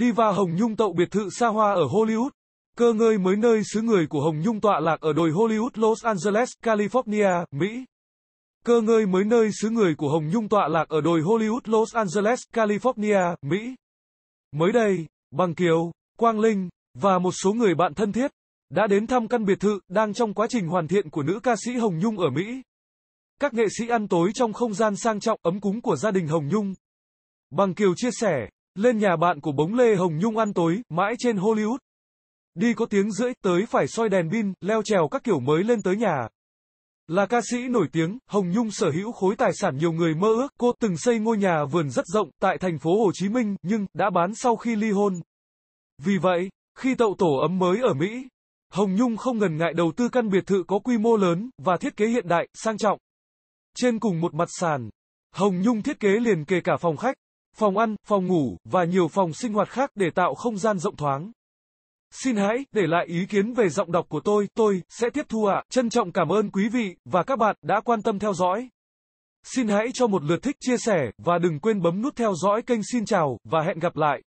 Diva Hồng Nhung tậu biệt thự xa hoa ở Hollywood. Cơ ngơi mới nơi xứ người của Hồng Nhung tọa lạc ở đồi Hollywood Los Angeles, California, Mỹ. Cơ ngơi mới nơi xứ người của Hồng Nhung tọa lạc ở đồi Hollywood Los Angeles, California, Mỹ. Mới đây, Bằng Kiều, Quang Linh và một số người bạn thân thiết đã đến thăm căn biệt thự đang trong quá trình hoàn thiện của nữ ca sĩ Hồng Nhung ở Mỹ. Các nghệ sĩ ăn tối trong không gian sang trọng ấm cúng của gia đình Hồng Nhung. Bằng Kiều chia sẻ, lên nhà bạn của bóng Lê Hồng Nhung ăn tối, mãi trên Hollywood. Đi có tiếng rưỡi, tới phải soi đèn pin, leo trèo các kiểu mới lên tới nhà. Là ca sĩ nổi tiếng, Hồng Nhung sở hữu khối tài sản nhiều người mơ ước, cô từng xây ngôi nhà vườn rất rộng tại thành phố Hồ Chí Minh, nhưng đã bán sau khi ly hôn. Vì vậy, khi tậu tổ ấm mới ở Mỹ, Hồng Nhung không ngần ngại đầu tư căn biệt thự có quy mô lớn và thiết kế hiện đại, sang trọng. Trên cùng một mặt sàn, Hồng Nhung thiết kế liền kề cả phòng khách, phòng ăn, phòng ngủ và nhiều phòng sinh hoạt khác để tạo không gian rộng thoáng. Xin hãy để lại ý kiến về giọng đọc của tôi, tôi sẽ tiếp thu ạ. À. Trân trọng cảm ơn quý vị và các bạn đã quan tâm theo dõi. Xin hãy cho một lượt thích chia sẻ và đừng quên bấm nút theo dõi kênh Xin chào và hẹn gặp lại.